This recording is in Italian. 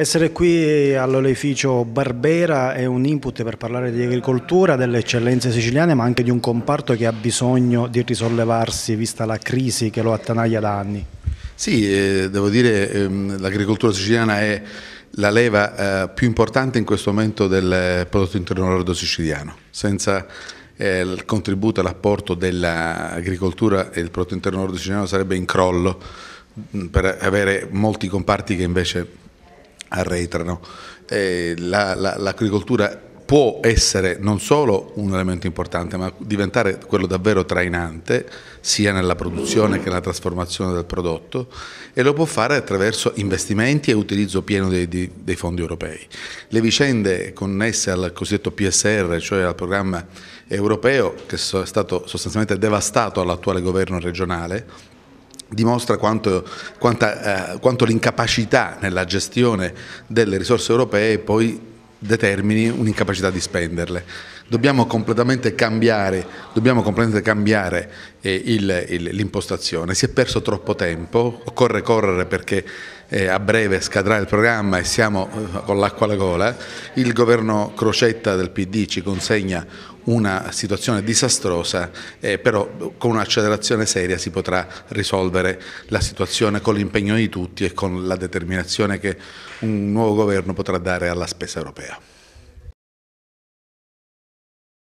Essere qui all'oleficio Barbera è un input per parlare di agricoltura, delle eccellenze siciliane, ma anche di un comparto che ha bisogno di risollevarsi vista la crisi che lo attanaglia da anni. Sì, eh, devo dire ehm, l'agricoltura siciliana è la leva eh, più importante in questo momento del prodotto interno lordo siciliano. Senza eh, il contributo e l'apporto dell'agricoltura il prodotto interno lordo siciliano sarebbe in crollo mm, per avere molti comparti che invece arretrano. Eh, la, la, l'agricoltura può essere non solo un elemento importante, ma diventare quello davvero trainante, sia nella produzione che nella trasformazione del prodotto, e lo può fare attraverso investimenti e utilizzo pieno dei, dei fondi europei. Le vicende connesse al cosiddetto PSR, cioè al programma europeo, che è stato sostanzialmente devastato all'attuale governo regionale, dimostra quanto, quanta, eh, quanto l'incapacità nella gestione delle risorse europee poi determini un'incapacità di spenderle. Dobbiamo completamente cambiare, dobbiamo completamente cambiare eh, l'impostazione. Si è perso troppo tempo, occorre correre perché eh, a breve scadrà il programma e siamo eh, con l'acqua alla gola. Il governo Crocetta del PD ci consegna una situazione disastrosa, eh, però con un'accelerazione seria si potrà risolvere la situazione con l'impegno di tutti e con la determinazione che un nuovo governo potrà dare alla spesa europea.